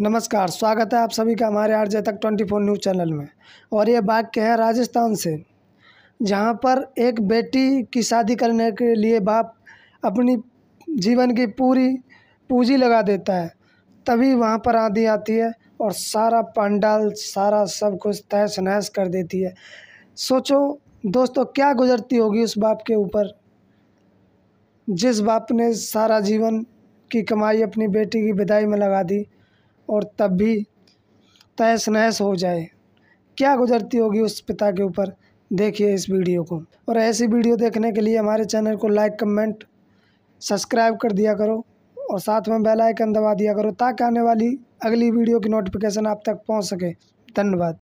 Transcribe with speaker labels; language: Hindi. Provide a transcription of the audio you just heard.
Speaker 1: नमस्कार स्वागत है आप सभी का हमारे आर जे तक ट्वेंटी फोर न्यूज़ चैनल में और ये वाक्य है राजस्थान से जहाँ पर एक बेटी की शादी करने के लिए बाप अपनी जीवन की पूरी पूँजी लगा देता है तभी वहाँ पर आंधी आती है और सारा पंडाल सारा सब कुछ तहस नहस कर देती है सोचो दोस्तों क्या गुजरती होगी उस बाप के ऊपर जिस बाप ने सारा जीवन की कमाई अपनी बेटी की विदाई में लगा दी और तब भी तहस नहस हो जाए क्या गुजरती होगी उस पिता के ऊपर देखिए इस वीडियो को और ऐसी वीडियो देखने के लिए हमारे चैनल को लाइक कमेंट सब्सक्राइब कर दिया करो और साथ में बेल आइकन दबा दिया करो ताकि आने वाली अगली वीडियो की नोटिफिकेशन आप तक पहुंच सके धन्यवाद